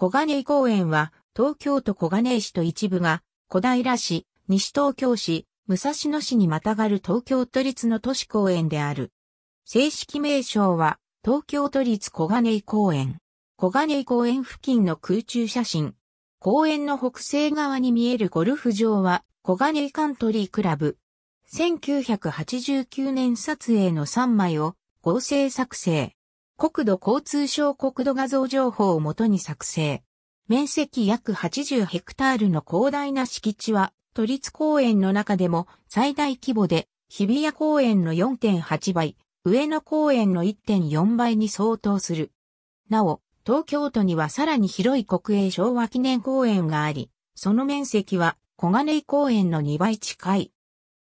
小金井公園は、東京都小金井市と一部が、小平市、西東京市、武蔵野市にまたがる東京都立の都市公園である。正式名称は、東京都立小金井公園。小金井公園付近の空中写真。公園の北西側に見えるゴルフ場は、小金井カントリークラブ。1989年撮影の3枚を合成作成。国土交通省国土画像情報をもとに作成。面積約80ヘクタールの広大な敷地は、都立公園の中でも最大規模で、日比谷公園の4.8倍、上野公園の1.4倍に相当する。なお、東京都にはさらに広い国営昭和記念公園があり、その面積は小金井公園の2倍近い。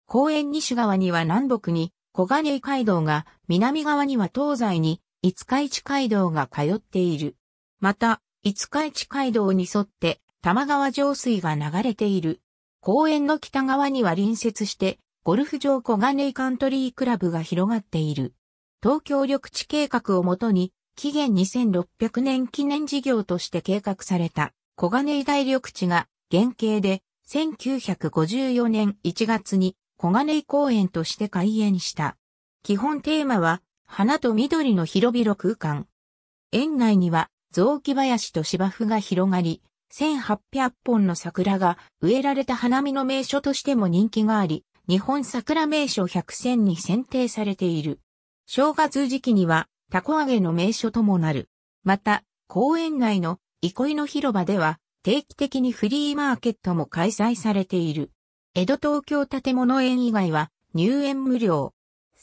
公園西側には南北に小金井街道が、南側には東西に五日市街道が通っている。また、五日市街道に沿って、玉川上水が流れている。公園の北側には隣接して、ゴルフ場小金井カントリークラブが広がっている。東京緑地計画をもとに、期限2600年記念事業として計画された小金井大緑地が原型で1954年1月に小金井公園として開園した。基本テーマは花と緑の広々空間。園内には雑木林と芝生が広がり、1800本の桜が植えられた花見の名所としても人気があり、日本桜名所100選に選定されている。正月時期には、タコ揚げの名所ともなる。また、公園内の憩いの広場では、定期的にフリーマーケットも開催されている。江戸東京建物園以外は入園無料。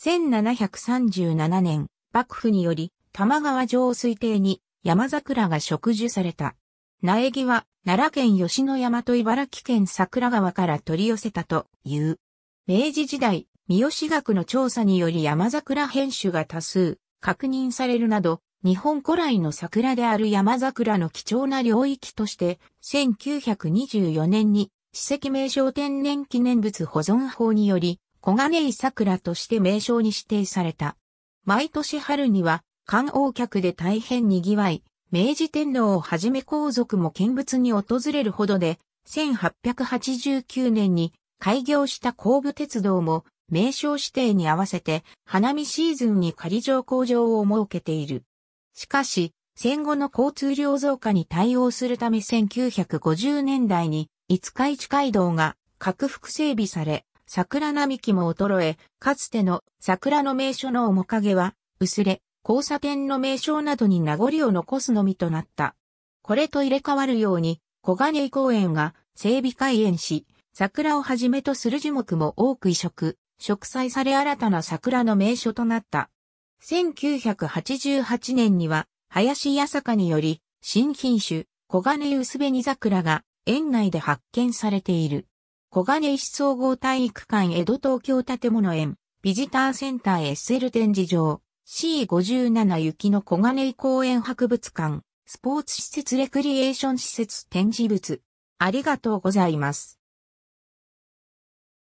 1737年、幕府により、玉川上水亭に山桜が植樹された。苗木は、奈良県吉野山と茨城県桜川から取り寄せたという。明治時代、三好学の調査により山桜編種が多数確認されるなど、日本古来の桜である山桜の貴重な領域として、1924年に史跡名称天然記念物保存法により、小金井桜として名称に指定された。毎年春には観王客で大変賑わい、明治天皇をはじめ皇族も見物に訪れるほどで、1889年に開業した後部鉄道も名称指定に合わせて花見シーズンに仮乗工場を設けている。しかし、戦後の交通量増加に対応するため1950年代に五日市街道が拡幅整備され、桜並木も衰え、かつての桜の名所の面影は、薄れ、交差点の名称などに名残を残すのみとなった。これと入れ替わるように、小金井公園が整備開園し、桜をはじめとする樹木も多く移植、植栽され新たな桜の名所となった。1988年には、林八坂により、新品種、小金井薄紅桜が園内で発見されている。小金井市総合体育館江戸東京建物園、ビジターセンター SL 展示場、C57 雪の小金井公園博物館、スポーツ施設レクリエーション施設展示物。ありがとうございます。